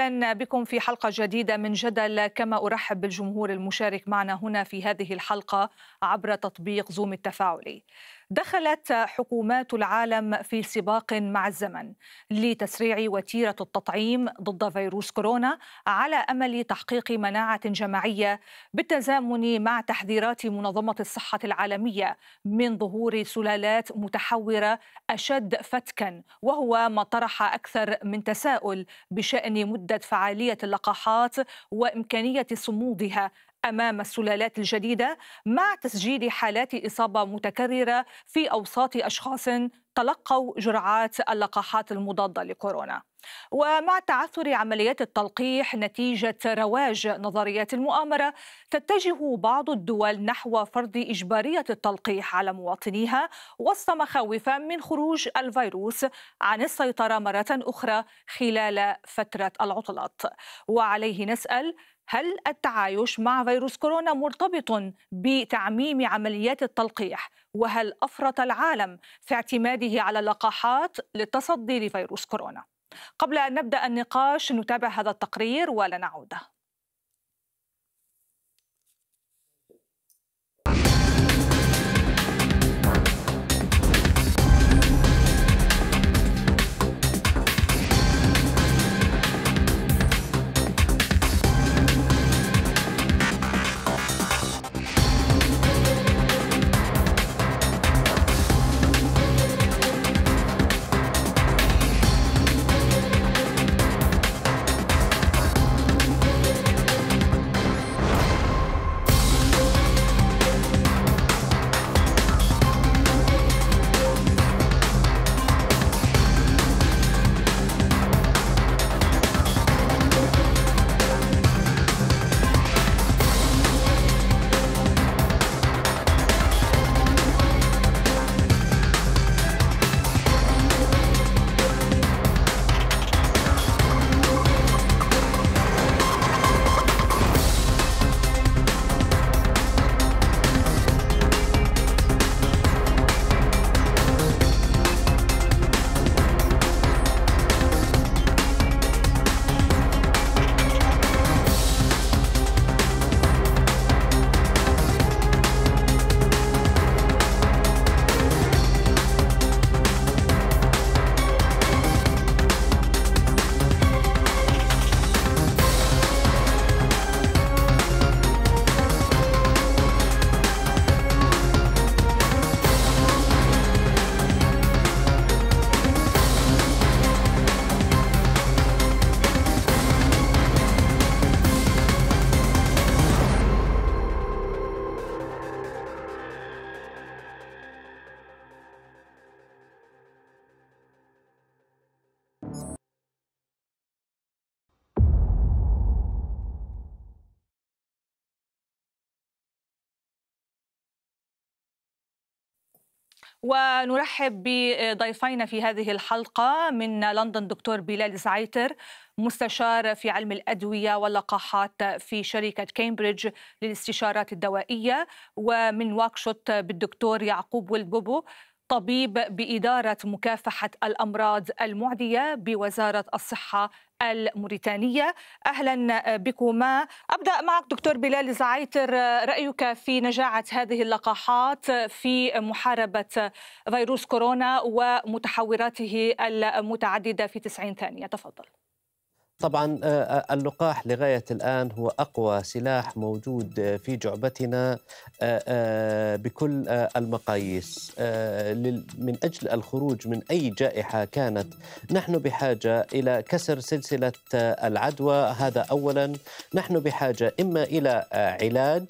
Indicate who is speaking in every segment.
Speaker 1: اهلا بكم في حلقه جديده من جدل كما ارحب بالجمهور المشارك معنا هنا في هذه الحلقه عبر تطبيق زوم التفاعلي. دخلت حكومات العالم في سباق مع الزمن لتسريع وتيره التطعيم ضد فيروس كورونا على امل تحقيق مناعه جماعيه بالتزامن مع تحذيرات منظمه الصحه العالميه من ظهور سلالات متحوره اشد فتكا وهو ما طرح اكثر من تساؤل بشان مده فعاليه اللقاحات وامكانيه صمودها امام السلالات الجديده مع تسجيل حالات اصابه متكرره في اوساط اشخاص تلقوا جرعات اللقاحات المضاده لكورونا ومع تعثر عمليات التلقيح نتيجه رواج نظريات المؤامره تتجه بعض الدول نحو فرض اجباريه التلقيح على مواطنيها وسط مخاوف من خروج الفيروس عن السيطره مره اخرى خلال فتره العطلات وعليه نسال هل التعايش مع فيروس كورونا مرتبط بتعميم عمليات التلقيح وهل افرط العالم في اعتماده على اللقاحات للتصدي لفيروس كورونا قبل ان نبدا النقاش نتابع هذا التقرير ولنعوده ونرحب بضيفينا في هذه الحلقة من لندن دكتور بلال زعيتر مستشار في علم الأدوية واللقاحات في شركة كامبريدج للاستشارات الدوائية ومن واكشوت بالدكتور يعقوب والبوبو طبيب بإدارة مكافحة الأمراض المعدية بوزارة الصحة الموريتانية أهلا بكما أبدأ معك دكتور بلال زعيتر رأيك في نجاعة هذه اللقاحات في محاربة فيروس كورونا ومتحوراته المتعددة في 90 ثانية تفضل
Speaker 2: طبعا آه، آه، اللقاح لغاية الآن هو أقوى سلاح موجود آه، في جعبتنا بكل المقاييس من أجل الخروج من أي جائحة كانت نحن بحاجة إلى كسر سلسلة العدوى هذا أولا نحن بحاجة إما إلى علاج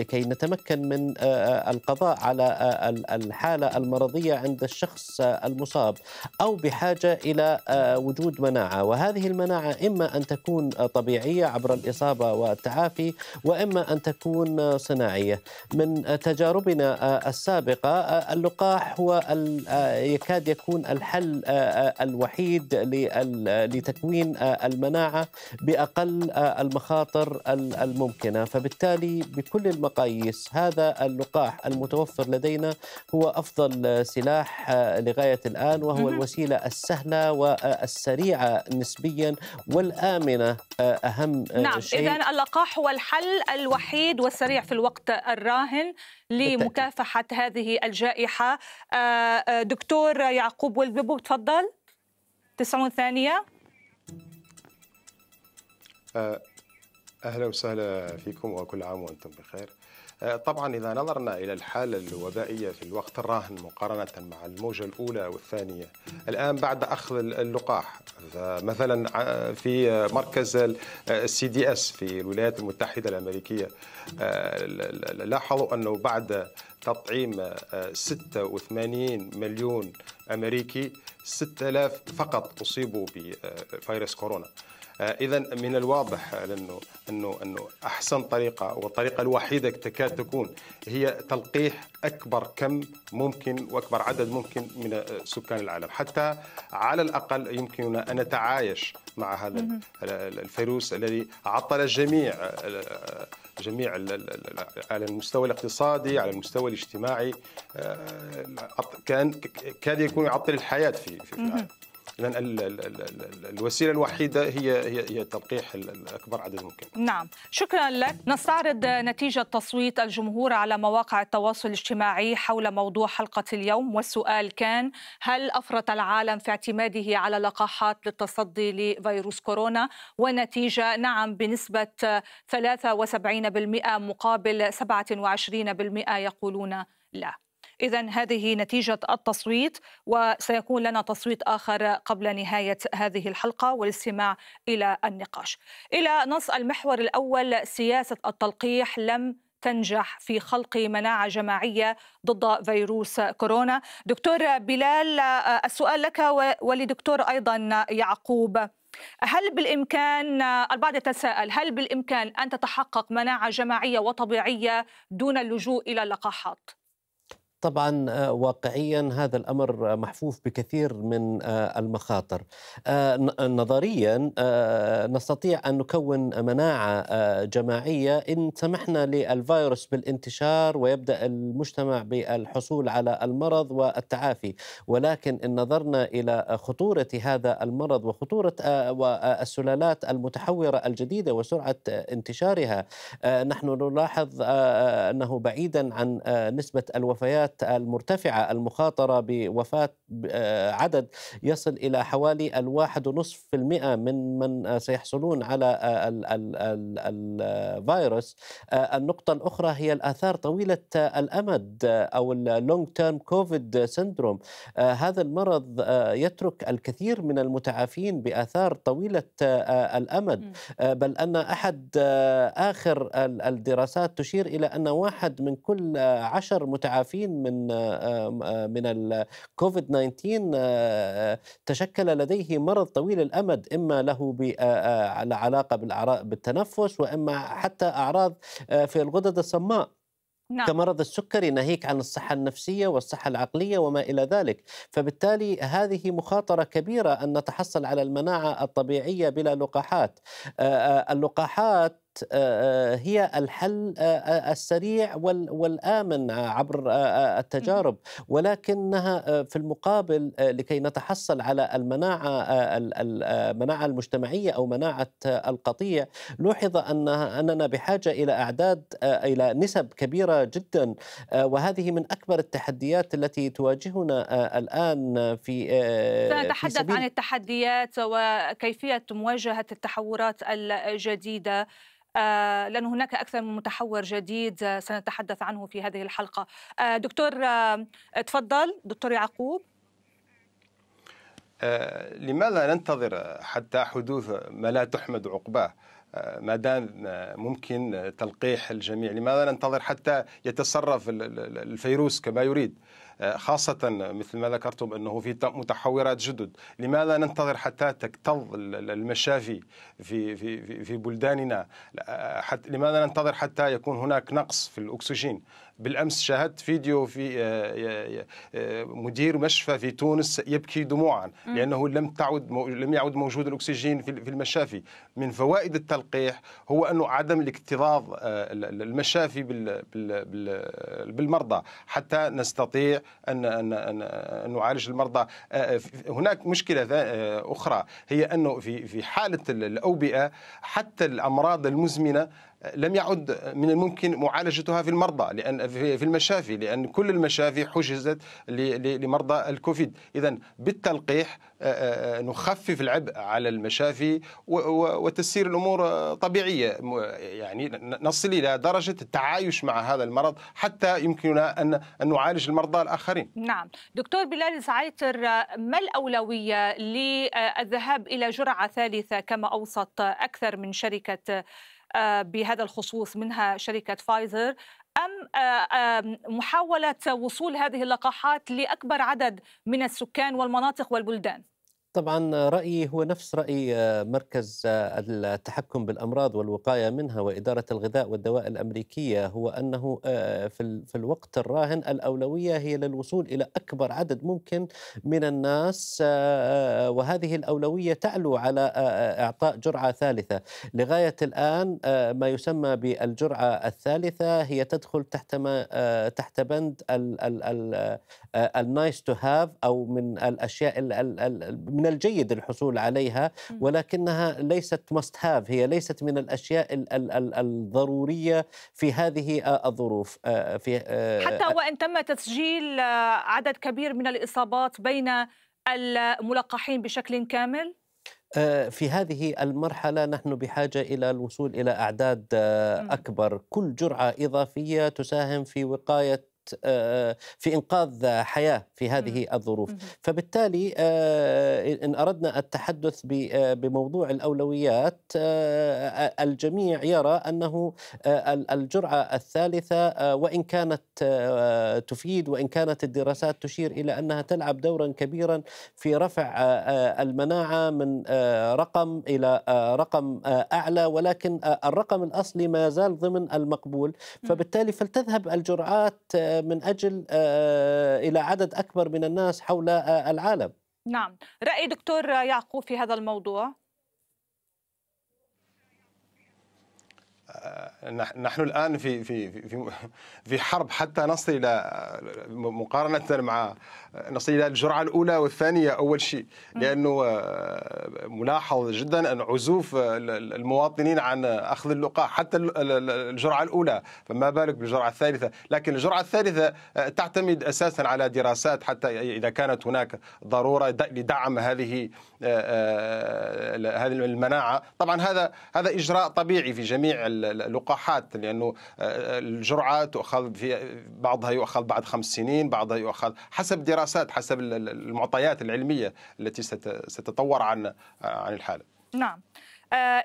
Speaker 2: لكي نتمكن من القضاء على الحالة المرضية عند الشخص المصاب أو بحاجة إلى وجود مناعة وهذه المناعة الجماعه إما أن تكون طبيعية عبر الإصابة والتعافي وإما أن تكون صناعية من تجاربنا السابقة اللقاح هو يكاد يكون الحل الوحيد لتكوين المناعة بأقل المخاطر الممكنة فبالتالي بكل المقاييس هذا اللقاح المتوفر لدينا هو أفضل سلاح لغاية الآن وهو الوسيلة السهلة والسريعة نسبيا والآمنة آه، أهم آه، نعم شيء إذا
Speaker 1: اللقاح هو الحل الوحيد والسريع في الوقت الراهن لمكافحة هذه الجائحة آه، دكتور يعقوب والبيبو تفضل 90 ثانية
Speaker 3: أهلا وسهلا فيكم وكل عام وأنتم بخير آه، طبعا إذا نظرنا إلى الحالة الوبائية في الوقت الراهن مقارنة مع الموجة الأولى والثانية الآن بعد أخذ اللقاح مثلا آه، في مركز آه، السي دي اس في الولايات المتحدة الأمريكية لاحظوا أنه بعد تطعيم 86 مليون أمريكي 6000 فقط أصيبوا بفيروس كورونا آه، اذا من الواضح انه انه انه احسن طريقه والطريقه الوحيده تكاد تكون هي تلقيح اكبر كم ممكن واكبر عدد ممكن من آه، سكان العالم حتى على الاقل يمكننا ان نتعايش مع هذا الفيروس الذي عطل جميع آه، جميع على المستوى الاقتصادي على المستوى الاجتماعي كان كاد يكون يعطل الحياه في في العالم اذا الوسيله الوحيده هي هي هي تلقيح اكبر عدد ممكن.
Speaker 1: نعم، شكرا لك. نستعرض نتيجه تصويت الجمهور على مواقع التواصل الاجتماعي حول موضوع حلقه اليوم والسؤال كان هل افرط العالم في اعتماده على لقاحات للتصدي لفيروس كورونا؟ والنتيجه نعم بنسبه 73% مقابل 27% يقولون لا. إذا هذه نتيجة التصويت وسيكون لنا تصويت آخر قبل نهاية هذه الحلقة والاستماع إلى النقاش إلى نص المحور الأول سياسة التلقيح لم تنجح في خلق مناعة جماعية ضد فيروس كورونا دكتور بلال السؤال لك ولدكتور أيضا يعقوب هل بالإمكان البعض يتساءل هل بالإمكان أن تتحقق مناعة جماعية وطبيعية دون اللجوء إلى اللقاحات؟
Speaker 2: طبعا آه، واقعيا هذا الامر محفوف بكثير من آه، المخاطر آه، نظريا نستطيع ان نكون مناعه جماعيه ان سمحنا للفيروس بالانتشار ويبدا المجتمع بالحصول على المرض والتعافي ولكن ان نظرنا الى خطوره هذا المرض وخطوره والسلالات المتحوره الجديده وسرعه انتشارها نحن نلاحظ انه بعيدا عن نسبه الوفيات الدرجات المرتفعة المخاطرة بوفاة آه، عدد يصل إلى حوالي الواحد ونصف في المئة من من سيحصلون على آه، الفيروس آه، النقطة الأخرى هي الآثار طويلة الأمد أو اللونج تيرم كوفيد سيندروم هذا المرض يترك الكثير من المتعافين بآثار طويلة الأمد بل أن أحد آخر الدراسات تشير إلى أن واحد من كل عشر متعافين من من الكوفيد 19 تشكل لديه مرض طويل الامد اما له علاقه بالاعراض بالتنفس واما حتى اعراض في الغدد الصماء نعم. كمرض السكري ناهيك عن الصحة النفسية والصحة العقلية وما إلى ذلك فبالتالي هذه مخاطرة كبيرة أن نتحصل على المناعة الطبيعية بلا لقاحات اللقاحات هي الحل السريع والآمن عبر التجارب ولكنها في المقابل لكي نتحصل على المناعة المناعة المجتمعية أو مناعة القطيع لوحظ أننا بحاجة إلى أعداد إلى نسب كبيرة جدا وهذه من أكبر التحديات التي تواجهنا الآن في سنتحدث في عن
Speaker 1: التحديات وكيفية مواجهة التحورات الجديدة آه، لأن هناك أكثر من متحور جديد آه، سنتحدث عنه في هذه الحلقة آه، دكتور تفضل دكتور يعقوب
Speaker 3: لماذا ننتظر حتى حدوث ما لا تحمد عقباه ما دام ممكن تلقيح الجميع لماذا ننتظر حتى يتصرف الفيروس كما يريد آه، خاصة مثل ما ذكرتم أنه في متحورات جدد لماذا ننتظر حتى تكتظ المشافي في, في, في بلداننا آه، حتى لماذا ننتظر حتى يكون هناك نقص في الأكسجين بالامس شاهدت فيديو في آه، آه، آه، مدير مشفى في تونس يبكي دموعا لانه لم تعد لم يعد موجود الاكسجين في المشافي من فوائد التلقيح هو انه عدم الاكتظاظ المشافي بالمرضى حتى نستطيع ان ان ان نعالج المرضى هناك مشكله اخرى هي انه في في حاله الاوبئه حتى الامراض المزمنه لم يعد من الممكن معالجتها في المرضى لان في المشافي لان كل المشافي حجزت لمرضى الكوفيد اذا بالتلقيح آه، آه، آه، نخفف العبء على المشافي وتسير الامور طبيعيه يعني نصل الى درجه التعايش مع هذا المرض حتى يمكننا ان نعالج المرضى الاخرين.
Speaker 1: نعم، دكتور بلال زعيتر ما الاولويه للذهاب الى جرعه ثالثه كما اوصت اكثر من شركه آه، بهذا الخصوص منها شركة فايزر آه، أم محاولة وصول هذه اللقاحات لأكبر عدد من السكان والمناطق والبلدان؟
Speaker 2: طبعا رأيي هو نفس رأي آه، مركز آه، التحكم بالأمراض والوقاية منها وإدارة الغذاء والدواء الأمريكية هو أنه آه، في الوقت الراهن الأولوية هي للوصول إلى أكبر عدد ممكن من الناس وهذه الأولوية تعلو على إعطاء جرعة ثالثة لغاية الآن ما يسمى بالجرعة الثالثة هي تدخل تحت ما تحت بند النايس تو هاف أو من الأشياء من من الجيد الحصول عليها ولكنها ليست مست هاف هي ليست من الاشياء ال ال ال الضروريه في هذه الظروف آه، في آه، حتى آه،
Speaker 1: وان تم تسجيل عدد كبير من الاصابات بين الملقحين بشكل كامل
Speaker 2: في هذه المرحلة نحن بحاجة إلى الوصول إلى أعداد أكبر كل جرعة إضافية تساهم في وقاية في انقاذ حياه في هذه إمم، الظروف إمم. فبالتالي ان اردنا التحدث بموضوع الاولويات الجميع يرى انه الجرعه الثالثه وان كانت تفيد وان كانت الدراسات تشير الى انها تلعب دورا كبيرا في رفع المناعه من رقم الى رقم اعلى ولكن الرقم الاصلي ما زال ضمن المقبول إمم. فبالتالي فلتذهب الجرعات من اجل آه، آه، الى عدد اكبر من الناس حول آه، العالم
Speaker 1: نعم راي دكتور يعقوب في هذا الموضوع
Speaker 3: نحن الان في في في في حرب حتى نصل الى مقارنه مع نصل الى الجرعه الاولى والثانيه اول شيء لانه آه، ملاحظ جدا ان عزوف آه، المواطنين عن اخذ اللقاح حتى الجرعه الاولى فما بالك بالجرعه الثالثه لكن الجرعه الثالثه آه، تعتمد اساسا على دراسات حتى اذا كانت هناك ضروره لدعم هذه آه، آه، هذه المناعه طبعا هذا هذا اجراء طبيعي في جميع اللقاحات لانه آه، الجرعه تؤخذ في بعضها يؤخذ بعد خمس سنين بعضها يؤخذ حسب دراسات حسب المعطيات العلميه التي ستتطور عن عن الحاله
Speaker 1: نعم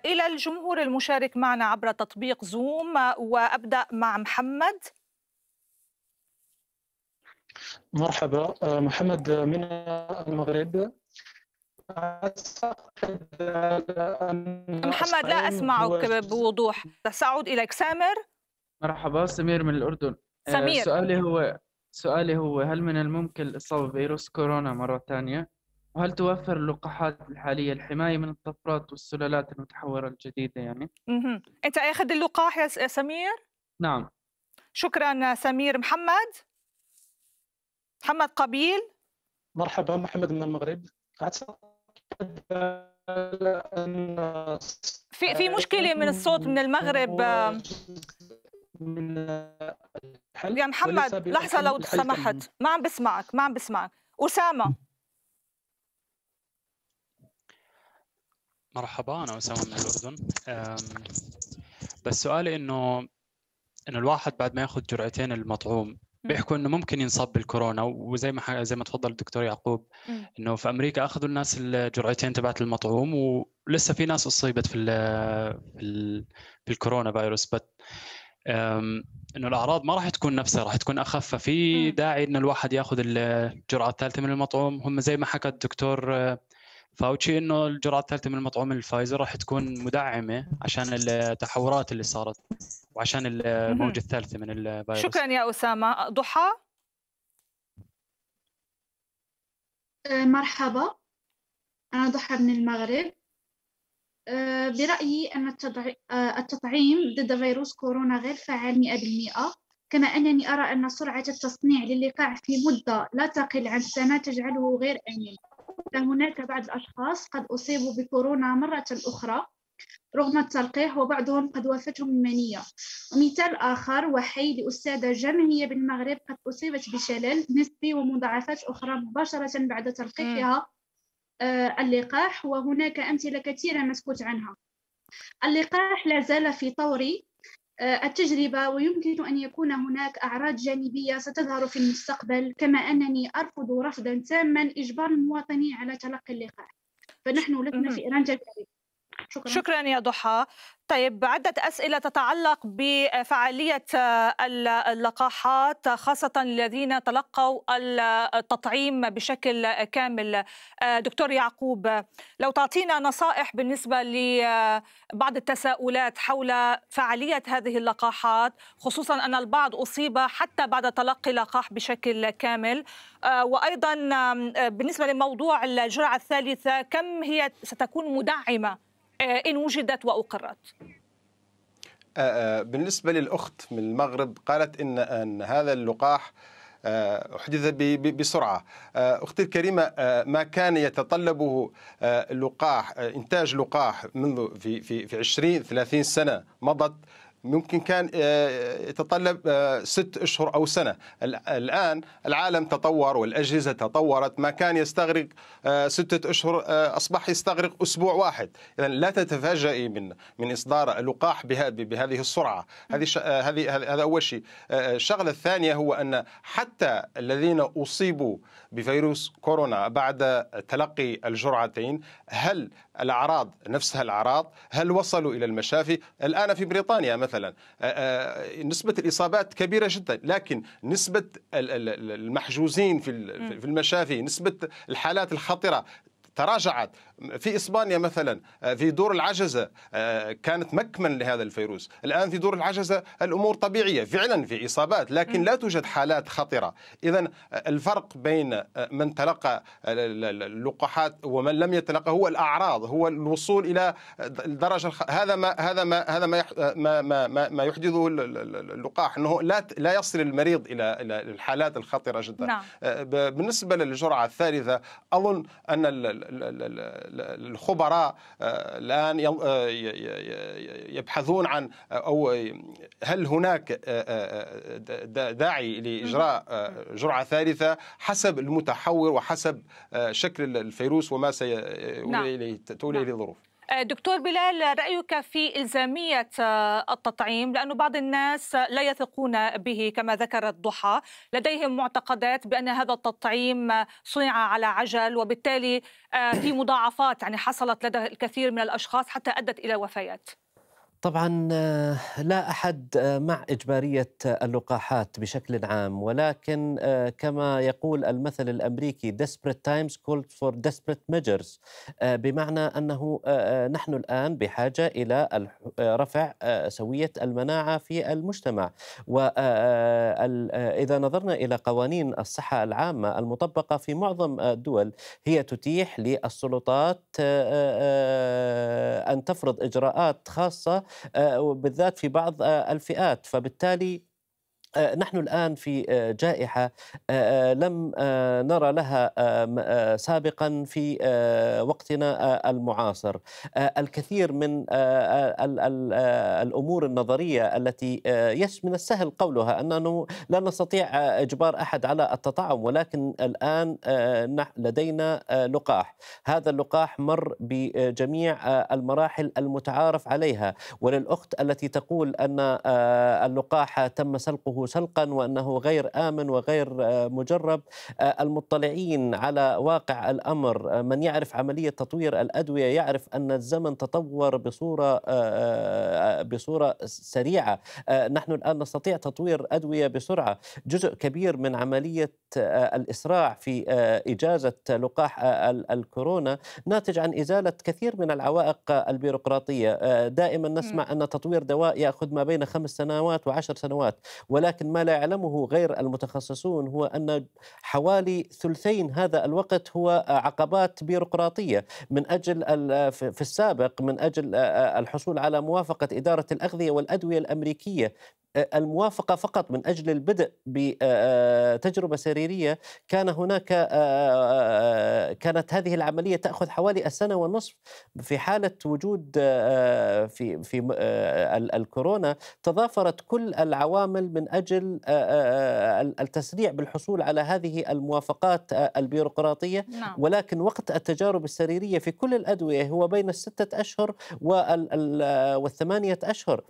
Speaker 1: الى الجمهور المشارك معنا عبر تطبيق زوم وابدا مع محمد
Speaker 4: مرحبا محمد من المغرب
Speaker 1: محمد لا أسمعك بوضوح سأعود إليك سامر
Speaker 2: مرحبا سمير من الأردن آه، سمير سؤالي هو سؤالي هو هل
Speaker 4: من الممكن الإصابة بفيروس كورونا مرة ثانية؟ وهل توفر اللقاحات الحالية الحماية من الطفرات والسلالات المتحورة الجديدة يعني؟
Speaker 1: اها أنت أخذ اللقاح يا سمير؟ نعم شكرا سمير محمد محمد قبيل مرحبا محمد من المغرب في في مشكله من الصوت من المغرب يا محمد لحظه لو سمحت ما عم بسمعك ما عم بسمعك اسامه
Speaker 4: مرحبا انا اسامه من الاردن بس سؤالي انه انه الواحد بعد ما ياخذ جرعتين المطعوم بيحكوا انه ممكن ينصاب بالكورونا وزي ما زي ما تفضل الدكتور يعقوب انه في امريكا اخذوا الناس الجرعتين تبعت المطعوم ولسه في ناس اصيبت في الـ في, الـ في الكورونا فيروس بس انه الاعراض ما راح تكون نفسها راح تكون اخف ففي داعي انه الواحد ياخذ الجرعه الثالثه من المطعوم هم زي ما حكى الدكتور آه، فاوتشي انه الجرعه الثالثه من المطعوم الفايزر راح تكون مدعمه عشان التحورات اللي صارت وعشان الموجه الثالثه من الفيروس شكرا
Speaker 1: يا اسامه ضحى أه، مرحبا انا ضحى من المغرب أه، برأيي أن أه، التطعيم ضد فيروس كورونا غير فعال 100% كما أنني أرى أن سرعة التصنيع للقاح في مدة لا تقل عن سنة تجعله غير آمن هناك بعض الأشخاص قد أصيبوا بكورونا مرة أخرى رغم التلقيح وبعضهم قد وافتهم المنية ومثال آخر وحي لأستاذة جامعية بالمغرب قد أصيبت بشلل نسبي ومضاعفات أخرى مباشرة بعد تلقيحها آه، اللقاح وهناك أمثلة كثيرة مسكوت عنها اللقاح لا زال في طوري آه، التجربة ويمكن أن يكون هناك أعراض جانبية ستظهر في المستقبل كما أنني أرفض رفضا تاما إجبار المواطنين على تلقي اللقاح فنحن لسنا في إيران تجارب شكرا, شكرا يا ضحى طيب عدة أسئلة تتعلق بفعالية آه، اللقاحات خاصة الذين تلقوا التطعيم بشكل كامل آه، دكتور يعقوب لو تعطينا نصائح بالنسبة لبعض آه، التساؤلات حول فعالية هذه اللقاحات خصوصا أن البعض أصيب حتى بعد تلقي لقاح بشكل كامل وأيضا بالنسبة لموضوع الجرعة الثالثة كم هي ستكون مدعمة آه، إن وجدت وأقرت
Speaker 3: آه، آه، بالنسبة للأخت من المغرب قالت إن, أن هذا اللقاح أحدث بسرعة أختي الكريمة ما كان يتطلبه لقاح إنتاج لقاح منذ في في في 20 30 سنة مضت ممكن كان آه، يتطلب آه، ست أشهر أو سنة الآن العالم تطور والأجهزة تطورت ما كان يستغرق آه، ستة أشهر أصبح يستغرق أسبوع واحد إذا لا تتفاجئي من من إصدار لقاح بهذه السرعة هذه هذه هذا أول شيء الشغلة الثانية هو أن حتى الذين أصيبوا بفيروس كورونا بعد تلقي الجرعتين هل الأعراض نفسها الأعراض هل وصلوا إلى المشافي الآن في بريطانيا مثلا آه، آه، نسبة الإصابات كبيرة جدا لكن نسبة المحجوزين في المشافي نسبة الحالات الخطرة تراجعت في إسبانيا مثلا آه، في دور العجزة آه، كانت مكمن لهذا الفيروس الآن في دور العجزة الأمور طبيعية فعلا في إصابات لكن لا توجد حالات خطرة إذا آه، الفرق بين من تلقى اللقاحات ومن لم يتلقى هو الأعراض هو الوصول إلى درجة هذا ما هذا ما هذا ما ما ما, ما يحدثه اللقاح أنه لا لا يصل المريض إلى إلى الحالات الخطرة جدا نعم. بالنسبة للجرعة الثالثة أظن أن الخبراء آه، الآن آه، يبحثون عن آه، أو هل هناك داعي لإجراء جرعة ثالثة حسب المتحور وحسب شكل الفيروس وما سيولي نعم. نعم. إليه الظروف
Speaker 1: آه، دكتور بلال رأيك في إلزامية آه، التطعيم لأن بعض الناس لا يثقون به كما ذكرت ضحى لديهم معتقدات بأن هذا التطعيم صنع على عجل وبالتالي آه، في مضاعفات يعني حصلت لدى الكثير من الأشخاص حتى أدت إلى وفيات
Speaker 2: طبعا آه، لا احد آه، مع اجباريه اللقاحات بشكل عام ولكن آه، كما يقول المثل الامريكي desperate times called for desperate measures بمعنى انه نحن الان بحاجه الى رفع سويه المناعه في المجتمع واذا نظرنا الى قوانين الصحه العامه المطبقه في معظم الدول هي تتيح للسلطات ان تفرض اجراءات خاصه آه، بالذات في بعض آه، الفئات فبالتالي آه، نحن الآن في آه، جائحة آه، لم نرى لها سابقا في وقتنا المعاصر الكثير من الأمور النظرية التي يش من السهل قولها اننا لا نستطيع إجبار أحد على التطعم ولكن الآن لدينا لقاح هذا اللقاح مر بجميع المراحل المتعارف عليها وللأخت التي تقول أن اللقاح تم سلقه سلقا وأنه غير آمن وغير آه، مجرب آه، المطلعين على واقع الأمر آه، من يعرف عملية تطوير الأدوية يعرف أن الزمن تطور بصورة بصورة سريعة نحن الآن نستطيع تطوير أدوية بسرعة جزء كبير من عملية الإسراع في إجازة لقاح الكورونا ناتج عن إزالة كثير من العوائق البيروقراطية دائما نسمع أن تطوير دواء يأخذ ما بين خمس سنوات وعشر سنوات ولا ولكن ما لا يعلمه غير المتخصصون هو أن حوالي ثلثين هذا الوقت هو عقبات بيروقراطية من أجل في السابق من أجل الحصول على موافقة إدارة الأغذية والأدوية الأمريكية الموافقه فقط من اجل البدء بتجربه آه، آه، سريريه كان هناك آه، كانت هذه العمليه تاخذ حوالي السنه ونصف في حاله وجود في في الكورونا تضافرت كل العوامل من اجل التسريع بالحصول على هذه الموافقات البيروقراطيه نعم. ولكن وقت التجارب السريريه في كل الادويه هو بين السته اشهر والثمانيه اشهر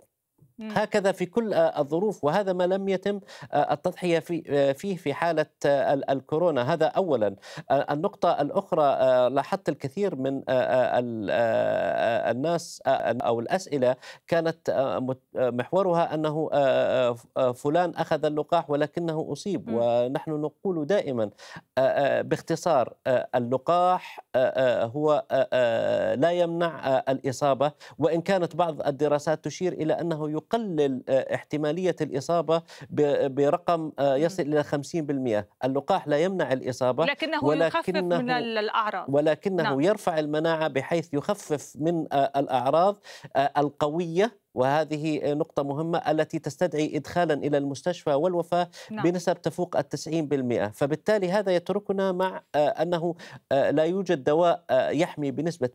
Speaker 2: هكذا في كل آه، الظروف وهذا ما لم يتم آه، التضحية آه، فيه في حالة الكورونا هذا أولا النقطة الأخرى لاحظت الكثير من الناس أو الأسئلة كانت محورها أنه فلان أخذ اللقاح ولكنه أصيب ونحن نقول دائما باختصار اللقاح هو لا يمنع الإصابة وإن كانت بعض الدراسات تشير إلى أنه يقلل آه، احتمالية الإصابة برقم آه، يصل إلى 50% اللقاح لا يمنع الإصابة لكنه ولكنه يخفف من
Speaker 1: الأعراض
Speaker 2: ولكنه نعم. يرفع المناعة بحيث يخفف من آه، الأعراض القوية وهذه نقطة مهمة التي تستدعي إدخالا إلى المستشفى والوفاة نعم. بنسب تفوق التسعين بالمئة فبالتالي هذا يتركنا مع آه، أنه آه، لا يوجد دواء آه، يحمي بنسبة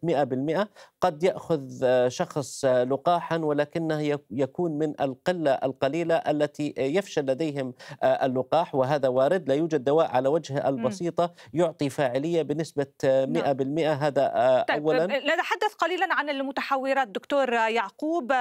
Speaker 2: 100% قد يأخذ شخص لقاحا ولكنه يكون من القلة القليلة التي يفشل لديهم اللقاح وهذا وارد لا يوجد دواء على وجه البسيطة يعطي فاعلية بنسبة 100% نعم. هذا طيب أولا
Speaker 1: نتحدث قليلا عن المتحورات دكتور يعقوب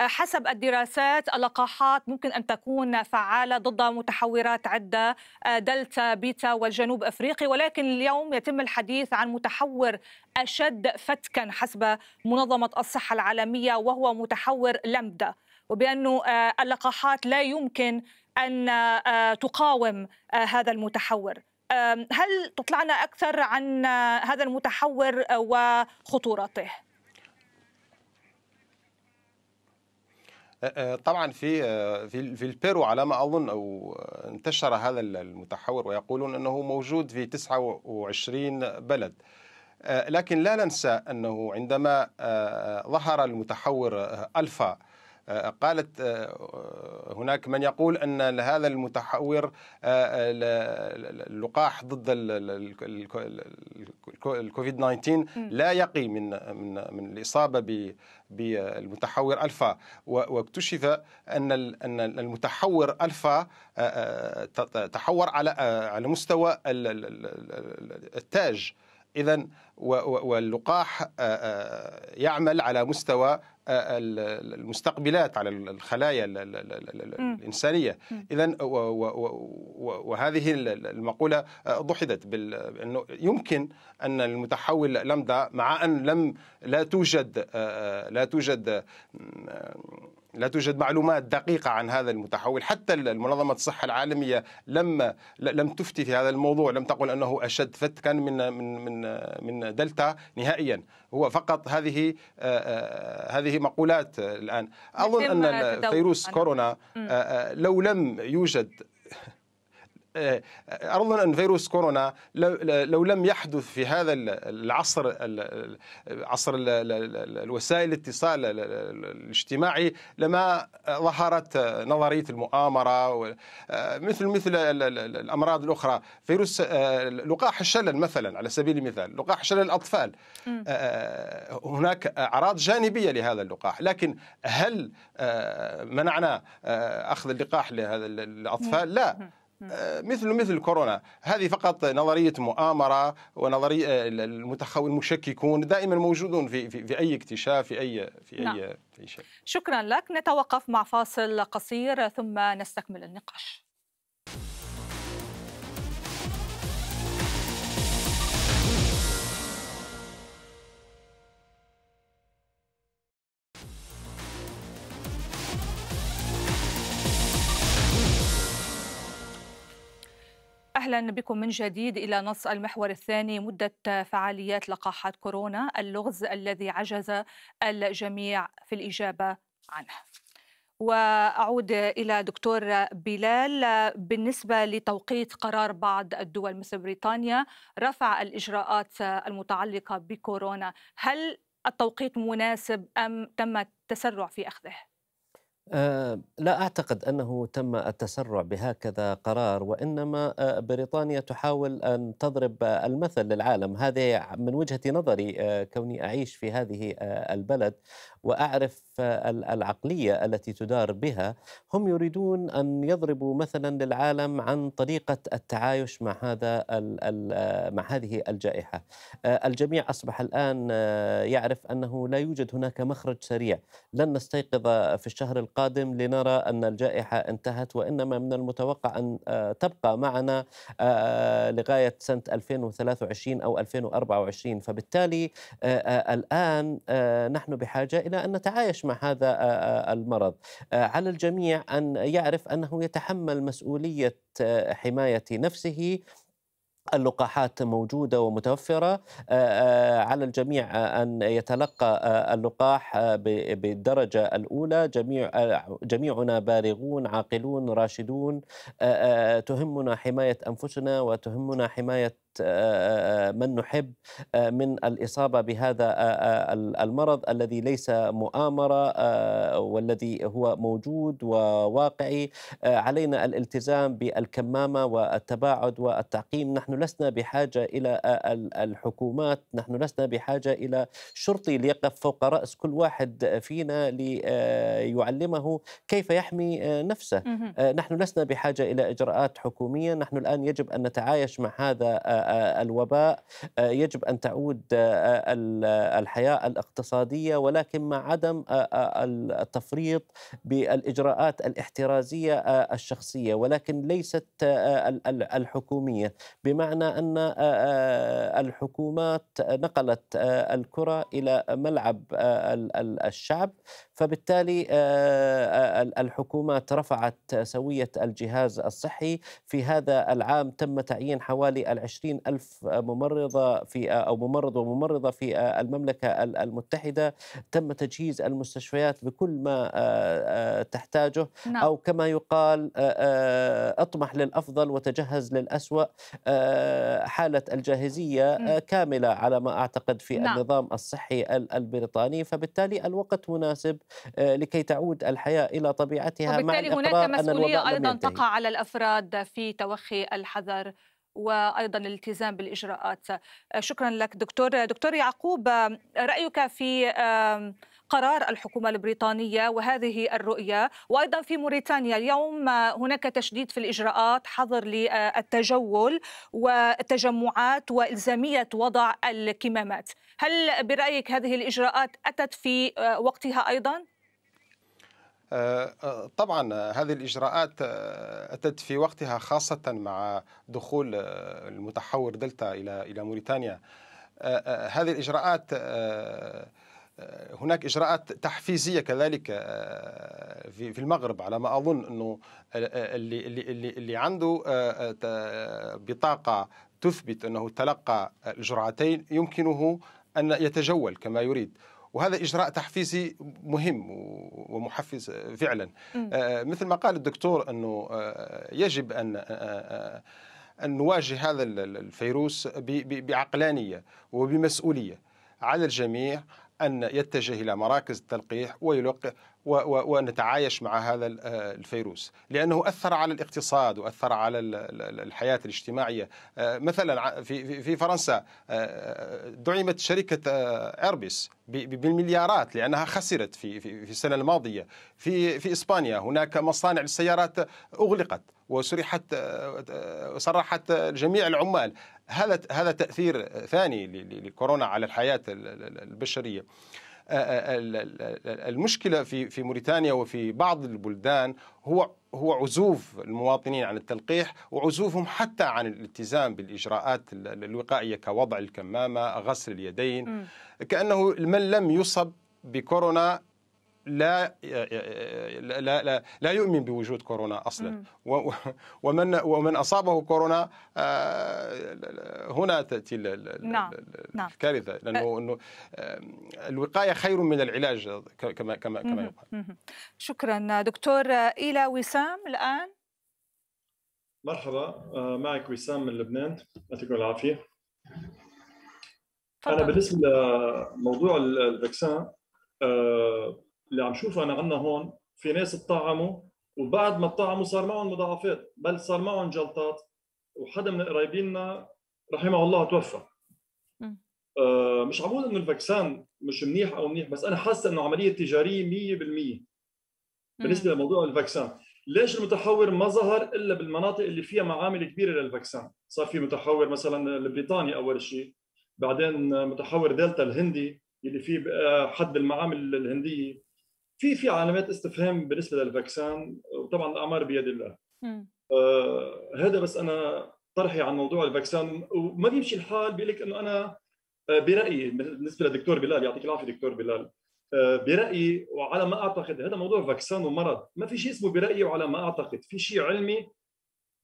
Speaker 1: آه، حسب الدراسات اللقاحات ممكن أن تكون فعالة ضد متحورات عدة آه، دلتا بيتا والجنوب أفريقي ولكن اليوم يتم الحديث عن متحور أشد فتكا حسب منظمة الصحة العالمية وهو متحور لمبدا وبأن آه، اللقاحات لا يمكن أن تقاوم هذا المتحور هل تطلعنا أكثر عن هذا المتحور وخطورته؟
Speaker 3: آه، طبعا في آه، في في البيرو على ما اظن او آه، انتشر هذا المتحور ويقولون انه موجود في 29 بلد لكن لا ننسى انه عندما ظهر المتحور الفا آه، قالت آه، آه، هناك من يقول ان هذا المتحور اللقاح ضد الكوفيد 19 لا يقي من من من الاصابه بالمتحور الفا واكتشف ان ان المتحور الفا تحور على على مستوى التاج اذا واللقاح يعمل على مستوى آه، المستقبلات على الخلايا الإنسانية إذا وهذه المقولة آه، ضحدت بأنه يمكن أن المتحول لمدا مع أن لم لا توجد آه، لا توجد لا توجد معلومات دقيقة عن هذا المتحول حتى المنظمة الصحة العالمية لم لم تفتي في هذا الموضوع لم تقل أنه أشد فتكا من من من من دلتا نهائيا هو فقط هذه آه، آه، هذه مقولات الآن أظن أن فيروس كورونا آه، لو لم يوجد أظن آه، أن فيروس كورونا لو لم يحدث في هذا العصر عصر الوسائل الاتصال الاجتماعي لما ظهرت نظرية المؤامرة آه، مثل مثل الأمراض الأخرى فيروس آه، لقاح الشلل مثلا على سبيل المثال لقاح شلل الأطفال هناك أعراض جانبية لهذا اللقاح لكن هل منعنا أخذ اللقاح لهذا الأطفال لا آه، مثل مثل كورونا هذه فقط نظرية مؤامرة ونظرية آه، المتخو المشككون دائما موجودون في, في, في أي اكتشاف في أي في نعم. أي شيء
Speaker 1: شكرا لك نتوقف مع فاصل قصير ثم نستكمل النقاش أهلا بكم من جديد إلى نص المحور الثاني مدة فعاليات لقاحات كورونا اللغز الذي عجز الجميع في الإجابة عنه واعود الى دكتور بلال بالنسبه لتوقيت قرار بعض الدول مثل بريطانيا رفع الاجراءات المتعلقه بكورونا هل التوقيت مناسب ام تم التسرع في اخذه
Speaker 2: آه، لا اعتقد انه تم التسرع بهكذا قرار وانما آه، بريطانيا تحاول ان تضرب آه، المثل للعالم هذه من وجهه نظري كوني اعيش في هذه البلد واعرف العقليه التي تدار بها هم يريدون ان يضربوا مثلا للعالم عن طريقه التعايش مع هذا مع هذه الجائحه الجميع اصبح الان يعرف انه لا يوجد هناك مخرج سريع لن نستيقظ في الشهر القادم لنرى أن الجائحة انتهت وإنما من المتوقع أن آه، تبقى معنا آه، آه، لغاية سنة 2023 أو 2024 فبالتالي الآن نحن بحاجة إلى أن نتعايش مع هذا المرض على الجميع أن يعرف أنه يتحمل مسؤولية حماية نفسه اللقاحات موجوده ومتوفره على الجميع ان يتلقى اللقاح بالدرجه الاولى جميع جميعنا بالغون عاقلون راشدون تهمنا حمايه انفسنا وتهمنا حمايه آه، آه، آه، من نحب من الاصابه بهذا المرض الذي ليس مؤامره والذي هو موجود وواقعي علينا الالتزام بالكمامه والتباعد والتعقيم نحن لسنا بحاجه الى الحكومات نحن لسنا بحاجه الى شرطي ليقف فوق راس كل واحد فينا ليعلمه كيف يحمي نفسه نحن لسنا بحاجه الى اجراءات حكوميه نحن الان يجب ان نتعايش مع هذا الوباء آه، يجب أن تعود آه، آه، الحياة الاقتصادية ولكن مع عدم التفريط بالإجراءات الاحترازية الشخصية ولكن ليست الحكومية بمعنى أن الحكومات نقلت الكرة إلى ملعب الشعب فبالتالي آه، آه، الحكومات رفعت سوية الجهاز الصحي في هذا العام تم تعيين حوالي العشرين ألف ممرضة في آه، أو ممرض وممرضة في المملكة المتحدة تم تجهيز المستشفيات بكل ما تحتاجه نعم. أو كما يقال اطمح للأفضل وتجهز للأسوأ حالة الجاهزية كاملة على ما أعتقد في نعم. النظام الصحي البريطاني فبالتالي الوقت مناسب آه، لكي تعود الحياة إلى طبيعتها وبالتالي مع هناك مسؤولية أيضا تقع
Speaker 1: على الأفراد في توخي الحذر وايضا الالتزام بالاجراءات آه، شكرا لك دكتور دكتور يعقوب آه، رايك في قرار الحكومة البريطانية وهذه الرؤية وأيضا في موريتانيا اليوم هناك تشديد في الإجراءات حظر للتجول والتجمعات وإلزامية وضع الكمامات هل برأيك هذه الإجراءات أتت في وقتها أيضا؟
Speaker 3: أه، أه، طبعا هذه الاجراءات أه، اتت في وقتها خاصه مع دخول المتحور دلتا الى الى موريتانيا هذه الاجراءات آه، هناك اجراءات تحفيزيه كذلك آه، في المغرب على ما اظن انه آه، اللي اللي اللي عنده بطاقه تثبت انه تلقى الجرعتين يمكنه ان يتجول كما يريد وهذا اجراء تحفيزي مهم ومحفز فعلا مثل ما قال الدكتور انه يجب ان ان نواجه هذا الفيروس بعقلانيه وبمسؤوليه على الجميع أن يتجه إلى مراكز التلقيح ويلقح ونتعايش مع هذا الفيروس لأنه أثر على الاقتصاد وأثر على الحياة الاجتماعية آه، مثلا في فرنسا آه، دعمت شركة إيربيس آه، بالمليارات لأنها خسرت في السنة الماضية في إسبانيا هناك مصانع للسيارات أغلقت وصرحت صرحت جميع العمال هذا هذا تاثير ثاني لكورونا على الحياه البشريه المشكله في في موريتانيا وفي بعض البلدان هو هو عزوف المواطنين عن التلقيح وعزوفهم حتى عن الالتزام بالاجراءات الوقائيه كوضع الكمامه، غسل اليدين، كانه من لم يصب بكورونا لا لا لا, لا يؤمن بوجود كورونا اصلا ومن ومن اصابه كورونا آه، هنا تاتي نعم، نعم. الكارثه لانه انه الوقايه خير من العلاج كما كما كما
Speaker 1: يقال شكرا دكتور الى وسام الان
Speaker 4: مرحبا آه، معك وسام من لبنان يعطيكم العافيه انا بالنسبه لموضوع الفاكسان آه، اللي عم شوفه انا عندنا هون في ناس تطعموا وبعد ما تطعموا صار معهم مضاعفات بل صار معهم جلطات وحدا من قرايبيننا رحمه الله توفى آه مش عم بقول انه الفاكسان مش منيح او منيح بس انا حاسه انه عمليه تجاريه 100% بالنسبه لموضوع الفاكسان ليش المتحور ما ظهر الا بالمناطق اللي فيها معامل كبيره للفاكسان صار في متحور مثلا البريطاني اول شيء بعدين متحور دلتا الهندي اللي فيه آه، حد المعامل الهنديه في في علامات استفهام بالنسبه للفاكسان وطبعا الاعمار بيد الله آه هذا بس انا طرحي عن موضوع الفاكسان وما بيمشي الحال بيقول لك انه انا آه، برايي بالنسبه للدكتور بلال يعطيك العافيه دكتور بلال آه، برايي وعلى ما اعتقد هذا موضوع فاكسان ومرض ما في شيء اسمه برايي وعلى ما اعتقد في شيء علمي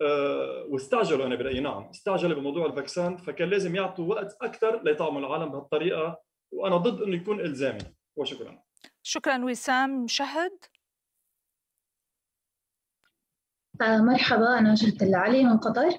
Speaker 4: آه، واستعجلوا انا برايي نعم استعجلوا بموضوع الفاكسان فكان لازم يعطوا وقت اكثر ليطعموا العالم بهالطريقه وانا ضد انه يكون الزامي وشكرا
Speaker 1: شكرا وسام شهد آه، مرحبا أنا شهد العلي من قطر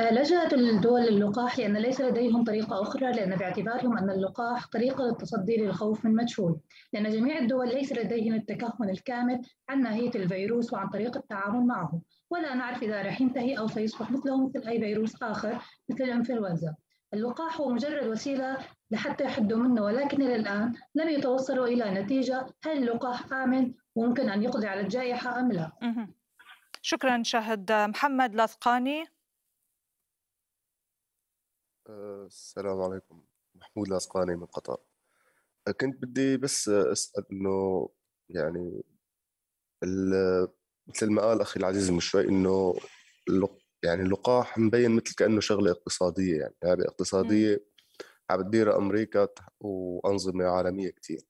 Speaker 1: آه، لجأت الدول للقاح لأن ليس لديهم طريقة أخرى لأن باعتبارهم أن اللقاح طريقة للتصدي للخوف من مجهول لأن جميع الدول ليس لديهم التكهن الكامل عن ماهية الفيروس وعن طريقة التعامل معه ولا نعرف إذا رح ينتهي أو سيصبح مثله مثل أي فيروس آخر مثل الإنفلونزا اللقاح هو مجرد وسيلة لحتى يحدوا منه ولكن إلى الآن لم يتوصلوا إلى نتيجة هل اللقاح آمن وممكن أن يقضي على الجائحة أم لا شكرا شاهد محمد لاذقاني
Speaker 4: أه، السلام عليكم محمود لاذقاني من قطر أه، كنت بدي بس أسأل أنه يعني
Speaker 3: مثل ما قال أخي العزيز من شوي أنه يعني اللقاح مبين مثل كانه شغله اقتصاديه يعني هذه اقتصاديه عم تديرها امريكا وانظمه عالميه
Speaker 2: كثير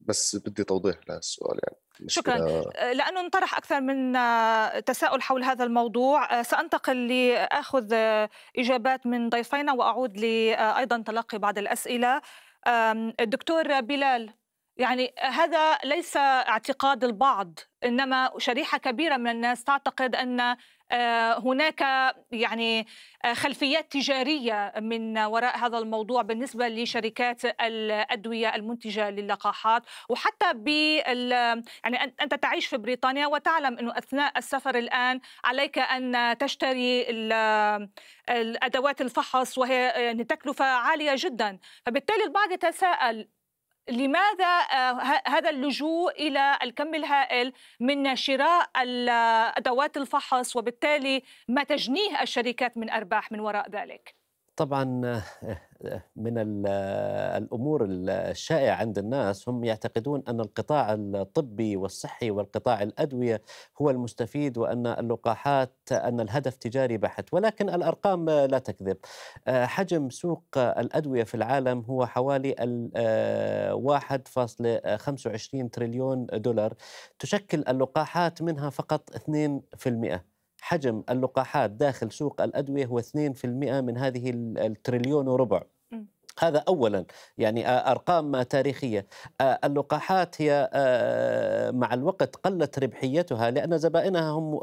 Speaker 2: بس بدي توضيح لهالسؤال يعني شكرا آه،
Speaker 1: لانه انطرح اكثر من آه، تساؤل حول هذا الموضوع آه، سانتقل لاخذ اجابات من ضيفينا واعود لايضا تلقي بعض الاسئله الدكتور بلال يعني هذا ليس اعتقاد البعض انما شريحه كبيره من الناس تعتقد ان آه، هناك يعني آه، خلفيات تجاريه من وراء هذا الموضوع بالنسبه لشركات الادويه المنتجه للقاحات وحتى بال يعني انت تعيش في بريطانيا وتعلم انه اثناء السفر الان عليك ان تشتري آه، الادوات الفحص وهي يعني تكلفه عاليه جدا فبالتالي البعض يتساءل لماذا آه، هذا اللجوء الى الكم الهائل من شراء ادوات الفحص وبالتالي ما تجنيه الشركات من ارباح من وراء ذلك؟
Speaker 2: طبعا آه، من آه، الامور الشائعه عند الناس هم يعتقدون ان القطاع الطبي والصحي والقطاع الادويه هو المستفيد وان اللقاحات ان الهدف تجاري بحت ولكن الارقام لا تكذب آه، حجم سوق الادويه في العالم هو حوالي 1.25 تريليون دولار تشكل اللقاحات منها فقط 2% حجم اللقاحات داخل سوق الأدوية هو 2% من هذه التريليون وربع هذا اولا يعني آه، ارقام تاريخيه آه، اللقاحات هي آه، مع الوقت قلت ربحيتها لان زبائنها هم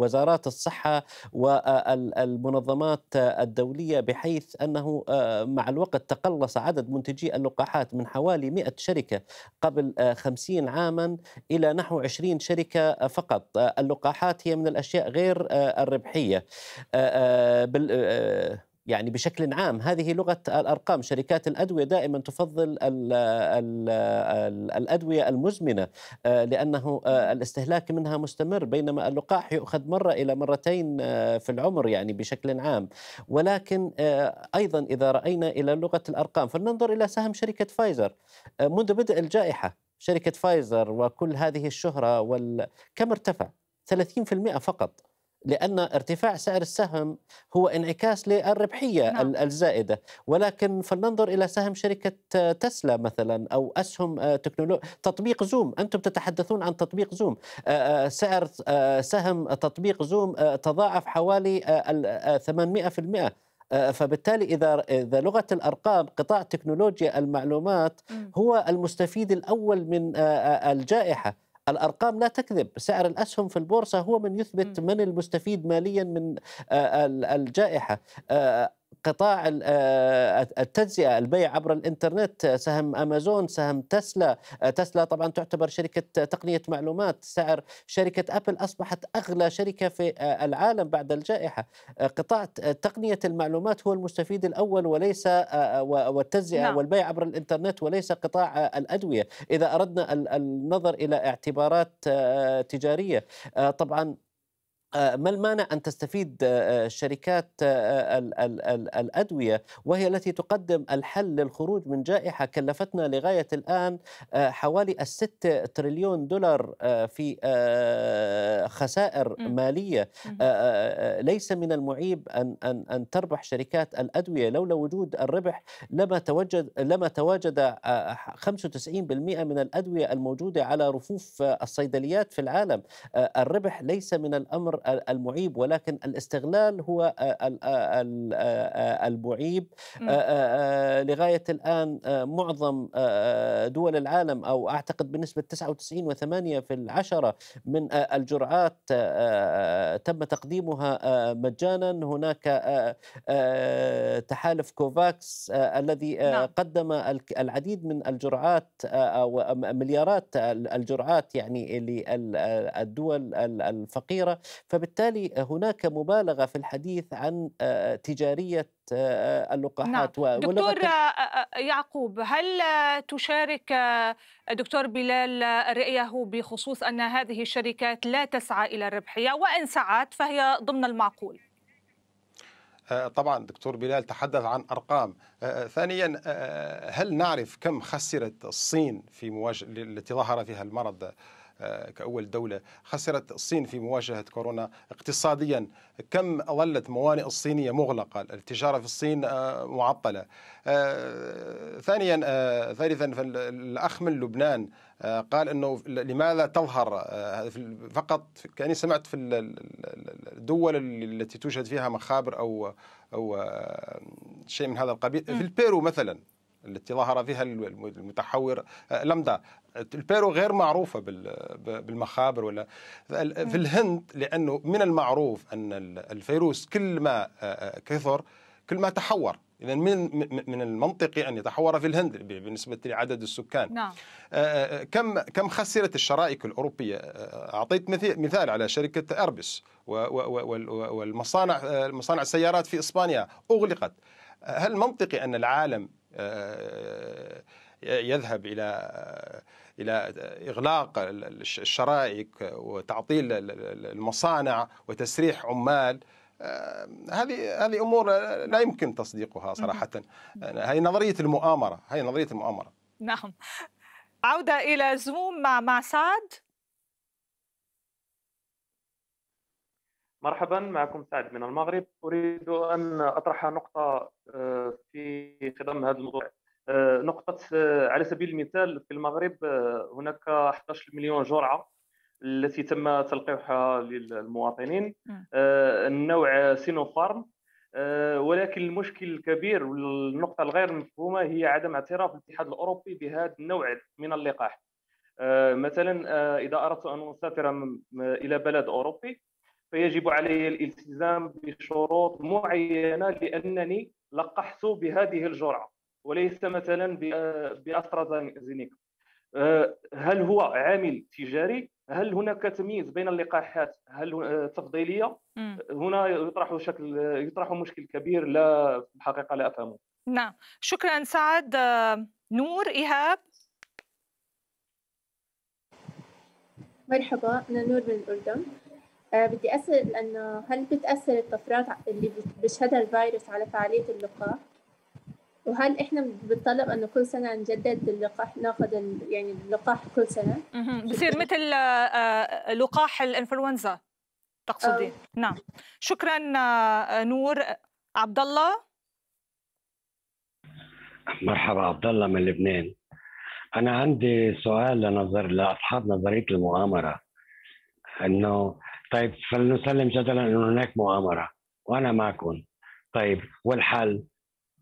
Speaker 2: وزارات الصحه والمنظمات الدوليه بحيث انه مع الوقت تقلص عدد منتجي اللقاحات من حوالي 100 شركه قبل 50 عاما الى نحو 20 شركه فقط اللقاحات هي من الاشياء غير الربحيه يعني بشكل عام هذه لغة الأرقام شركات الأدوية دائما تفضل الـ الـ الأدوية المزمنة آه، لأنه آه، الاستهلاك منها مستمر بينما اللقاح يؤخذ مرة إلى مرتين آه، في العمر يعني بشكل عام ولكن أيضا إذا رأينا إلى لغة الأرقام فلننظر إلى سهم شركة فايزر منذ بدء الجائحة شركة فايزر وكل هذه الشهرة وال... كم ارتفع 30% فقط لأن ارتفاع سعر السهم هو انعكاس للربحية نعم. الزائدة ولكن فلننظر إلى سهم شركة تسلا مثلا أو أسهم آه، تكنولوجيا تطبيق زوم أنتم تتحدثون عن تطبيق زوم آه، آه، سعر سهم تطبيق زوم تضاعف حوالي 800% فبالتالي اذا اذا لغه الارقام قطاع تكنولوجيا المعلومات هو المستفيد الاول من الجائحه الارقام لا تكذب سعر الاسهم في البورصه هو من يثبت من المستفيد ماليا من آه، الجائحه آه، قطاع آه، التجزئه البيع عبر الانترنت سهم امازون سهم تسلا آه، تسلا طبعا تعتبر شركه تقنيه معلومات سعر شركه ابل اصبحت اغلى شركه في آه، العالم بعد الجائحه قطاع تقنيه المعلومات هو المستفيد الاول وليس والتجزئه نعم. والبيع عبر الانترنت وليس قطاع الادويه اذا اردنا النظر الى اعتبارات تجاريه طبعا آه، ما المانع ان تستفيد آه، آه، شركات الادويه وهي التي تقدم الحل للخروج من جائحه كلفتنا لغايه الان حوالي الست تريليون دولار في خسائر ماليه ليس من المعيب ان ان ان تربح شركات الادويه لولا وجود الربح لما توجد لما تواجد 95% من الادويه الموجوده على رفوف الصيدليات في العالم الربح ليس من الامر الامر المعيب ولكن الاستغلال هو المعيب إمم. لغايه الان معظم دول العالم او اعتقد بنسبه 99 و8 في العشره من الجرعات تم تقديمها مجانا هناك تحالف كوفاكس الذي نعم. قدم العديد من الجرعات او مليارات الجرعات يعني للدول الفقيره فبالتالي هناك مبالغه في الحديث عن تجاريه نعم، اللقاحات نعم. دكتور
Speaker 1: يعقوب هل تشارك دكتور بلال رأيه بخصوص أن هذه الشركات لا تسعى إلى الربحية وإن سعت فهي ضمن المعقول
Speaker 3: طبعا دكتور بلال تحدث عن ارقام ثانيا هل نعرف كم خسرت الصين في مواجهه التي ظهر فيها المرض آه، كأول دولة خسرت الصين في مواجهة كورونا اقتصاديا كم ظلت موانئ الصينية مغلقة التجارة في الصين آه، معطلة آه، ثانيا ثالثا الأخ من لبنان قال انه لماذا تظهر فقط كاني سمعت في الدول التي توجد فيها مخابر او او شيء من هذا القبيل في البيرو مثلا التي ظهر فيها المتحور آه، لمدا البيرو غير معروفة بالمخابر ولا في الهند لأنه من المعروف أن الفيروس كل ما آه، آه، كثر كل ما تحور اذا من من المنطقي ان يتحور في الهند بالنسبه لعدد السكان نعم. كم كم خسرت الشرائك الاوروبيه اعطيت مثال على شركه اربس والمصانع مصانع السيارات في اسبانيا اغلقت هل منطقي ان العالم آه، آه، يذهب الى آه، الى اغلاق الشرائك وتعطيل المصانع وتسريح عمال هذه هذه امور لا يمكن تصديقها صراحه هي نظريه المؤامره هي نظريه
Speaker 4: المؤامره
Speaker 1: نعم عوده الى زوم مع مع سعد
Speaker 4: مرحبا معكم سعد من المغرب اريد ان اطرح نقطه آه، في خضم هذا الموضوع آه، نقطة آه، على سبيل المثال في المغرب هناك 11 مليون جرعة التي تم تلقيحها للمواطنين النوع سينوفارم ولكن المشكل الكبير والنقطة الغير مفهومة هي عدم اعتراف الاتحاد الأوروبي بهذا النوع من اللقاح مثلا إذا أردت أن أسافر إلى بلد أوروبي فيجب علي الالتزام بشروط معينه لانني لقحت بهذه الجرعه وليس مثلا باسترازينيكا أه، هل هو عامل تجاري هل هناك تمييز بين اللقاحات هل أه، تفضيليه هنا يطرح شكل يطرح مشكل كبير لا في الحقيقه لا افهمه
Speaker 1: نعم شكرا سعد أه، نور ايهاب مرحبا انا نور من الاردن آه، بدي أسأل أنه هل بتأثر الطفرات اللي بيشهدها الفيروس على فعالية اللقاح؟ وهل احنا بنطلب انه كل سنه نجدد اللقاح ناخذ يعني اللقاح كل سنه؟ اها بصير مثل آه، آه، لقاح الانفلونزا تقصدين نعم شكرا نور عبد الله
Speaker 2: مرحبا عبد الله من لبنان انا عندي سؤال لنظر لاصحاب نظريه المؤامره انه طيب فلنسلم جدلا أن هناك مؤامرة وأنا معكم طيب والحل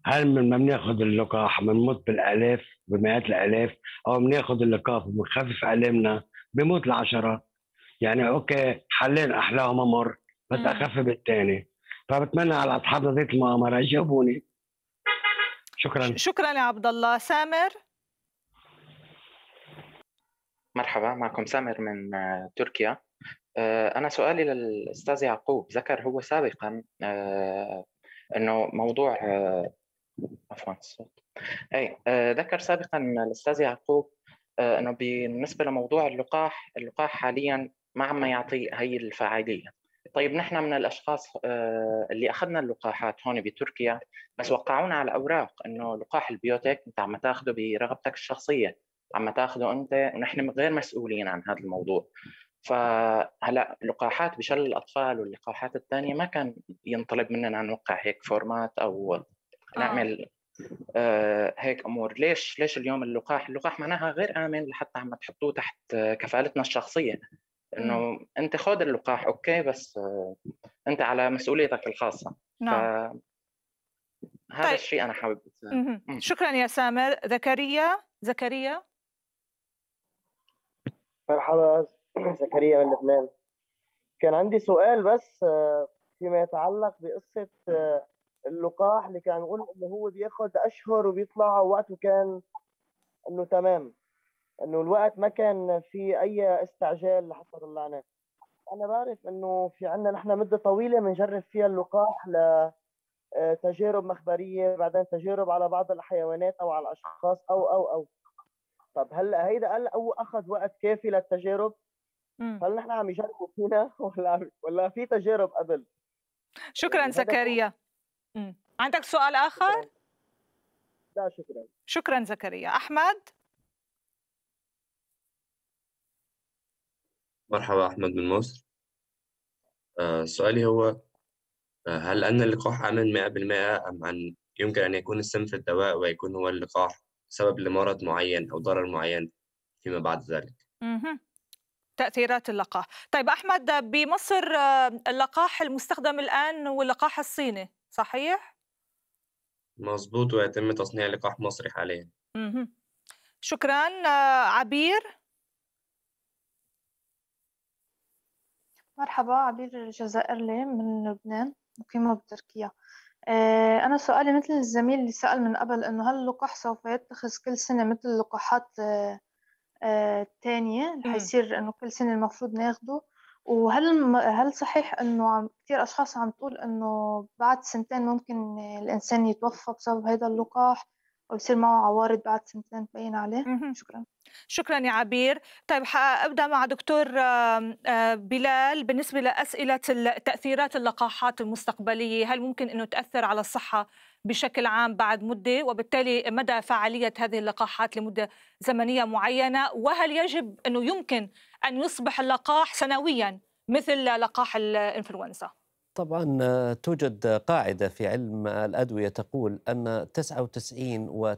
Speaker 2: هل من ما بناخذ اللقاح بنموت بالالاف بمئات الالاف او بناخذ اللقاح وبنخفف الامنا بموت العشره يعني اوكي حلين احلاهما مر بس اخفف الثاني فبتمنى على اصحاب نظريه المؤامره يجاوبوني شكرا
Speaker 1: شكرا يا عبد الله سامر
Speaker 4: مرحبا معكم سامر من آه، تركيا آه، أنا سؤالي للأستاذ يعقوب ذكر هو سابقا آه، أنه موضوع آه، عفوا الصوت أي ذكر
Speaker 2: سابقا الأستاذ يعقوب أنه بالنسبة لموضوع اللقاح اللقاح حاليا ما عم يعطي هي الفاعلية طيب نحن من الاشخاص اللي اخذنا اللقاحات هون بتركيا بس وقعونا على اوراق انه لقاح البيوتك انت عم تاخذه برغبتك الشخصيه عم تاخذه انت ونحن غير مسؤولين عن هذا الموضوع فهلا لقاحات بشل الاطفال واللقاحات الثانيه ما كان ينطلب مننا نوقع هيك فورمات او آه. نعمل آه هيك امور ليش ليش اليوم اللقاح اللقاح معناها غير امن لحتى عم تحطوه تحت كفالتنا الشخصيه انه انت خذ اللقاح اوكي بس آه انت على مسؤوليتك الخاصه نعم ف... هذا طيب. الشيء انا حابب
Speaker 1: شكرا يا سامر زكريا زكريا
Speaker 4: مرحبا زكريا من لبنان كان عندي سؤال بس آه، فيما يتعلق بقصة آه، اللقاح اللي كان نقول انه هو بياخذ اشهر وبيطلع وقته كان انه تمام انه الوقت ما كان في اي استعجال لحتى طلعناه انا بعرف انه في عندنا نحن مده طويله بنجرب فيها اللقاح ل آه، تجارب مخبريه بعدين تجارب على بعض الحيوانات او على الاشخاص او او او طب هلا هيدا قال او اخذ وقت كافي للتجارب هل نحن عم يجربوا فينا ولا ولا في تجارب قبل
Speaker 1: شكرا يعني زكريا عندك سؤال اخر
Speaker 4: لا شكرا شكرا زكريا
Speaker 1: احمد
Speaker 2: مرحبا احمد من مصر آه، سؤالي هو آه، هل ان اللقاح امن 100% ام ان يمكن ان يكون السم في الدواء ويكون هو اللقاح سبب لمرض معين او ضرر معين فيما بعد ذلك
Speaker 1: تأثيرات اللقاح طيب أحمد بمصر آه، اللقاح المستخدم الآن هو اللقاح الصيني صحيح؟
Speaker 2: مظبوط ويتم تصنيع لقاح مصري حاليا
Speaker 1: شكرا آه، عبير مرحبا عبير لي من لبنان مقيمة بتركيا آه، أنا سؤالي مثل الزميل اللي سأل من قبل إنه هل اللقاح سوف يتخذ كل سنة مثل اللقاحات الثانية آه، اللي إمم. حيصير إنه كل سنة المفروض ناخده وهل هل صحيح إنه عم كثير أشخاص عم تقول إنه بعد سنتين ممكن الإنسان يتوفى بسبب هذا اللقاح أو يصير معه عوارض بعد سنتين تبين عليه؟ شكرا. شكرا يا عبير طيب حأبدأ مع دكتور آه، بلال بالنسبة لأسئلة تأثيرات اللقاحات المستقبلية هل ممكن أنه تأثر على الصحة بشكل عام بعد مدة وبالتالي مدى فعالية هذه اللقاحات لمدة زمنية معينة وهل يجب أنه يمكن أن يصبح اللقاح سنويا مثل لقاح الإنفلونزا؟
Speaker 2: طبعا توجد قاعدة في علم الأدوية تقول أن 99 و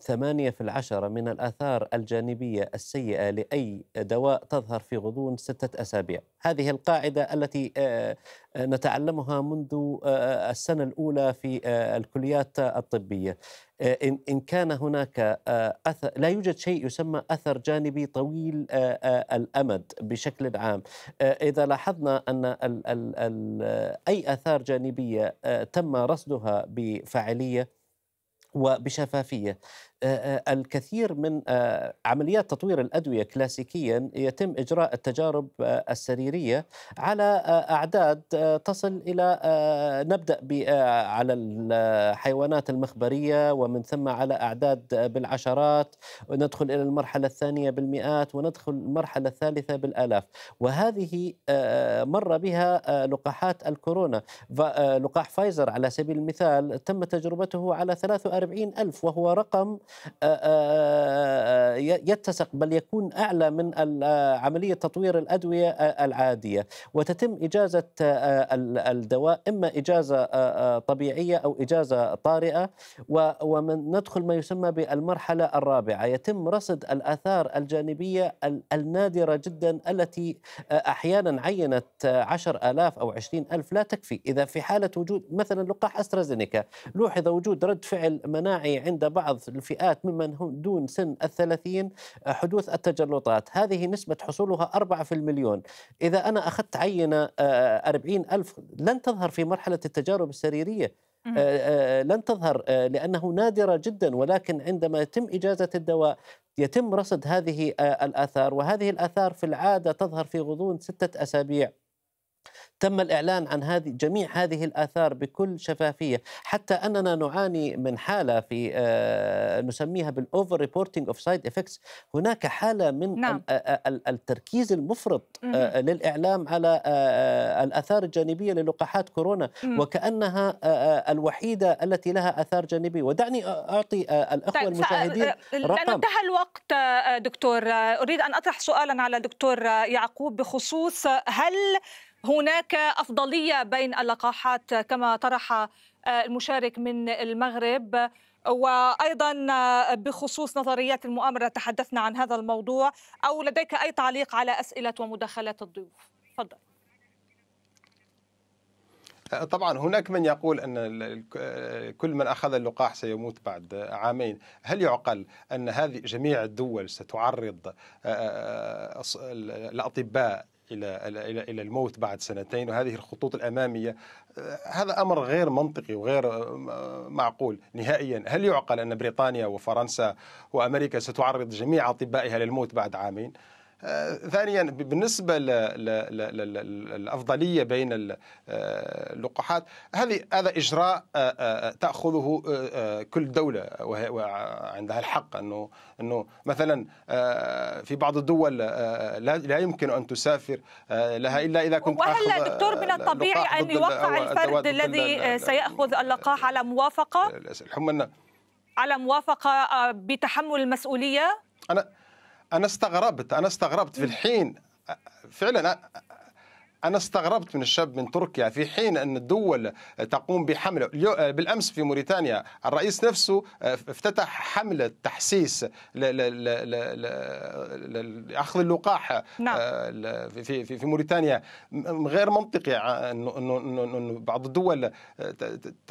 Speaker 2: ثمانية في العشرة من الآثار الجانبية السيئة لأي دواء تظهر في غضون ستة أسابيع هذه القاعدة التي آه، آه، نتعلمها منذ آه، السنة الأولى في الكليات الطبية إن كان هناك أثر لا يوجد شيء يسمى أثر جانبي طويل الأمد بشكل عام إذا لاحظنا أن أي آثار جانبية تم رصدها بفاعلية وبشفافية آه، آه، الكثير من آه، عمليات تطوير الادويه كلاسيكيا يتم اجراء التجارب السريريه على اعداد تصل الى نبدا على الحيوانات المخبريه ومن ثم على اعداد بالعشرات وندخل الى المرحله الثانيه بالمئات وندخل المرحله الثالثه بالالاف وهذه مر بها لقاحات الكورونا لقاح فايزر على سبيل المثال تم تجربته على 43 ألف وهو رقم آه، آه، آه، يتسق بل يكون أعلى من عملية تطوير الأدوية العادية وتتم إجازة الدواء إما إجازة طبيعية أو إجازة طارئة ومن ندخل ما يسمى بالمرحلة الرابعة يتم رصد الآثار الجانبية النادرة جدا التي أحيانا عينت عشر ألاف أو عشرين ألف لا تكفي إذا في حالة وجود مثلا لقاح أسترازينيكا لوحظ وجود رد فعل مناعي عند بعض الفئات فئات ممن هم دون سن الثلاثين آه، حدوث التجلطات هذه نسبة حصولها أربعة في المليون إذا أنا أخذت عينة آه، آه، أربعين ألف لن تظهر في مرحلة التجارب السريرية لن تظهر لأنه نادرة جدا ولكن عندما يتم إجازة الدواء يتم رصد هذه الآثار وهذه الآثار في العادة تظهر في غضون ستة أسابيع تم الإعلان عن هذه جميع هذه الآثار بكل شفافية حتى أننا نعاني من حالة في آه، نسميها بالأوفر ريبورتينج أوف سايد إفكتس هناك حالة من نعم. آه، التركيز المفرط آه، للإعلام على الآثار الجانبية للقاحات كورونا وكأنها الوحيدة التي لها آثار جانبية ودعني أعطي الأخوة طيب المشاهدين رقم انتهى
Speaker 1: الوقت دكتور أريد أن أطرح سؤالا على دكتور يعقوب بخصوص هل هناك أفضلية بين اللقاحات كما طرح آه، المشارك من المغرب وايضا آه، بخصوص نظريات المؤامره تحدثنا عن هذا الموضوع او لديك اي تعليق على اسئله ومداخلات الضيوف تفضل
Speaker 3: آه، طبعا هناك من يقول ان كل من اخذ اللقاح سيموت بعد عامين، هل يعقل ان هذه جميع الدول ستعرض الاطباء الى الى الى الموت بعد سنتين وهذه الخطوط الاماميه آه، هذا امر غير منطقي وغير آه، معقول نهائيا هل يعقل ان بريطانيا وفرنسا وامريكا ستعرض جميع اطبائها للموت بعد عامين ثانيا بالنسبه للافضليه بين اللقاحات هذه هذا اجراء تاخذه كل دوله وعندها الحق انه انه مثلا في بعض الدول لا يمكن ان تسافر لها الا اذا كنت وهل دكتور من الطبيعي ان يوقع الفرد الذي سياخذ
Speaker 1: اللقاح على موافقه على موافقه بتحمل المسؤوليه
Speaker 3: انا انا استغربت انا استغربت في الحين فعلا أنا استغربت من الشاب من تركيا في حين أن الدول تقوم بحملة آه، بالأمس في موريتانيا الرئيس نفسه آه، افتتح حملة تحسيس لأخذ اللقاح آه، نعم. في في موريتانيا غير منطقي أنه بعض الدول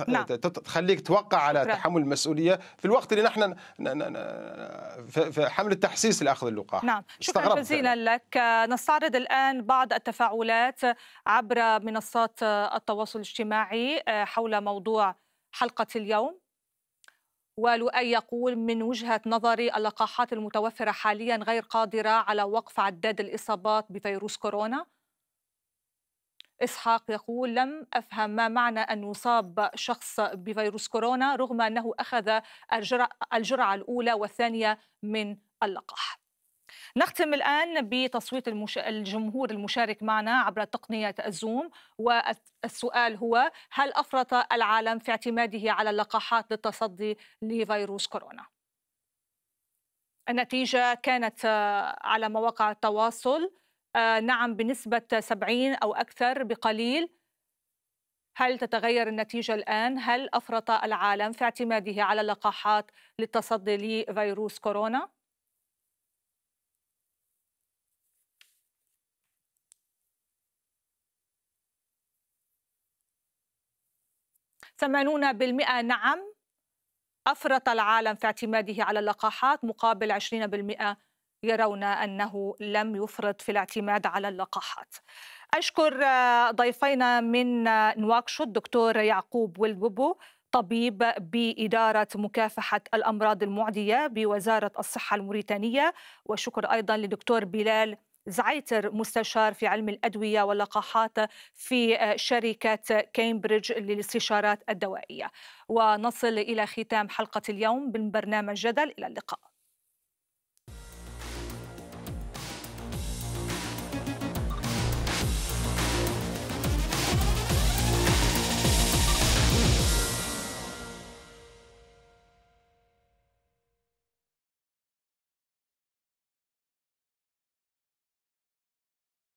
Speaker 3: نعم. تخليك توقع على تحمل المسؤولية في الوقت اللي نحن في حملة تحسيس لأخذ اللقاح نعم
Speaker 1: شكرا جزيلا لك نستعرض الآن بعض التفاعلات تحدثت عبر منصات التواصل الاجتماعي آه، حول موضوع حلقة اليوم ولؤي يقول من وجهة نظري اللقاحات المتوفرة حاليا غير قادرة على وقف عداد الإصابات بفيروس كورونا إسحاق يقول لم أفهم ما معنى أن يصاب شخص بفيروس كورونا رغم أنه أخذ الجرعة الأولى والثانية من اللقاح نختم الآن بتصويت المش... الجمهور المشارك معنا عبر تقنية الزوم والسؤال هو هل أفرط العالم في اعتماده على اللقاحات للتصدي لفيروس كورونا؟ النتيجة كانت آه، على مواقع التواصل آه، نعم بنسبة 70 أو أكثر بقليل هل تتغير النتيجة الآن؟ هل أفرط العالم في اعتماده على اللقاحات للتصدي لفيروس كورونا؟ 80% نعم أفرط العالم في اعتماده على اللقاحات مقابل 20% يرون أنه لم يفرط في الاعتماد على اللقاحات أشكر آه، ضيفينا من آه، نواكشو الدكتور يعقوب ولبوبو طبيب بإدارة مكافحة الأمراض المعدية بوزارة الصحة الموريتانية وشكر أيضا لدكتور بلال زعيتر مستشار في علم الأدوية واللقاحات في آه، شركة كامبريدج للاستشارات الدوائية ونصل إلى ختام حلقة اليوم من برنامج جدل إلى اللقاء